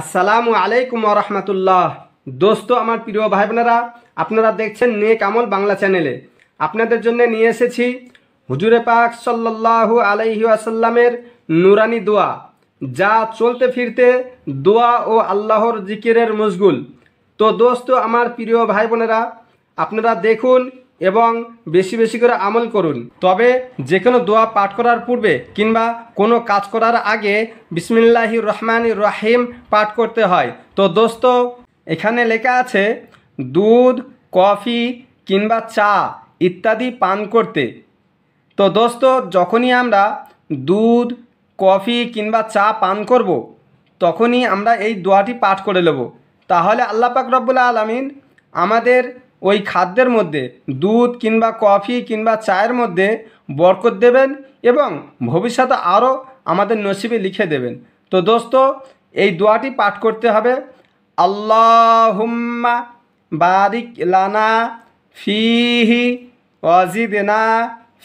আসসালামু আলাইকুম রহমতুল্লাহ দোস্ত আমার প্রিয় ভাই বোনেরা আপনারা দেখছেন নেক আমল বাংলা চ্যানেলে আপনাদের জন্য নিয়ে এসেছি হুজুরে পাক সাল্লাহু আলাইহি আসাল্লামের নুরানি দোয়া যা চলতে ফিরতে দোয়া ও আল্লাহর জিকিরের মশগুল তো দোস্ত আমার প্রিয় ভাই বোনেরা আপনারা দেখুন এবং বেশি বেশি করে আমল করুন তবে যে কোনো দোয়া পাঠ করার পূর্বে কিংবা কোনো কাজ করার আগে বিসমিল্লাহি রহমান রাহিম পাঠ করতে হয় তো দোস্ত এখানে লেখা আছে দুধ কফি কিংবা চা ইত্যাদি পান করতে তো দোস্ত যখনই আমরা দুধ কফি কিংবা চা পান করব। তখনই আমরা এই দোয়াটি পাঠ করে নেব তাহলে আল্লাপাক রব্বুল্লা আলমিন আমাদের ওই খাদ্যের মধ্যে দুধ কিংবা কফি কিংবা চায়ের মধ্যে বরকত দেবেন এবং ভবিষ্যতে আরও আমাদের নসিবে লিখে দেবেন তো দোস্ত এই দোয়াটি পাঠ করতে হবে আল্লাহুম্মা বারিক লানা ফিহি অজিদেনা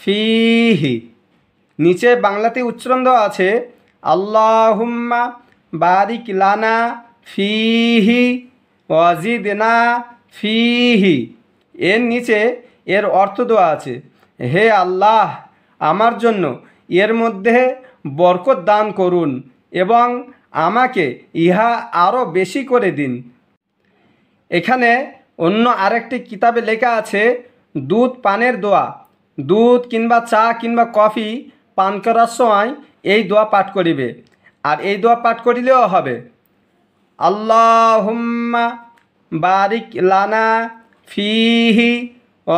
ফিহি নিচে বাংলাতে উচ্চারণ দেওয়া আছে আল্লাহুম্মা বারিক লানা ফিহি অজিদেনা ফিহি এর নিচে এর অর্থ দেওয়া আছে হে আল্লাহ আমার জন্য এর মধ্যে বরকত দান করুন এবং আমাকে ইহা আরও বেশি করে দিন এখানে অন্য আরেকটি কিতাবে লেখা আছে দুধ পানের দোয়া দুধ কিংবা চা কিংবা কফি পান করার সময় এই দোয়া পাঠ করিবে আর এই দোয়া পাঠ করিলেও হবে আল্লাহ বারিক লানা ফিহি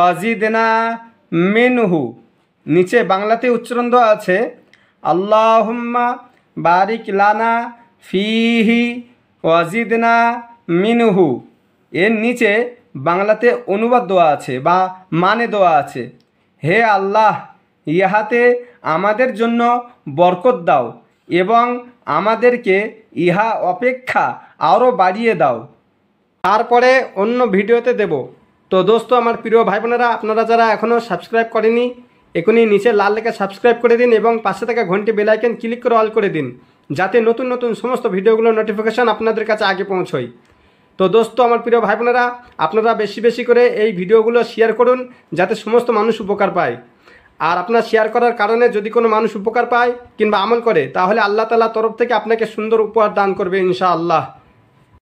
অজিদনা মিনহু নিচে বাংলাতে উচ্চারণ দেওয়া আছে আল্লাহম্মা বারিক লানা ফিহি অজিদনা মিনহু এর নিচে বাংলাতে অনুবাদ দেওয়া আছে বা মানে দেওয়া আছে হে আল্লাহ ইহাতে আমাদের জন্য বরকত দাও এবং আমাদেরকে ইহা অপেক্ষা আরও বাড়িয়ে দাও তারপরে অন্য ভিডিওতে দেব তো দোস্ত আমার প্রিয় ভাই বোনেরা আপনারা যারা এখনও সাবস্ক্রাইব করেনি এখনই নিচে লাল লেখা সাবস্ক্রাইব করে দিন এবং পাশে থাকা ঘন্টি বেলাইকেন ক্লিক করে অল করে দিন যাতে নতুন নতুন সমস্ত ভিডিওগুলোর নোটিফিকেশান আপনাদের কাছে আগে পৌঁছয় তো দোস্ত আমার প্রিয় ভাই বোনেরা আপনারা বেশি বেশি করে এই ভিডিওগুলো শেয়ার করুন যাতে সমস্ত মানুষ উপকার পায় আর আপনার শেয়ার করার কারণে যদি কোনো মানুষ উপকার পায় কিংবা আমল করে তাহলে আল্লাহ তালার তরফ থেকে আপনাকে সুন্দর উপহার দান করবে ইনশাআল্লাহ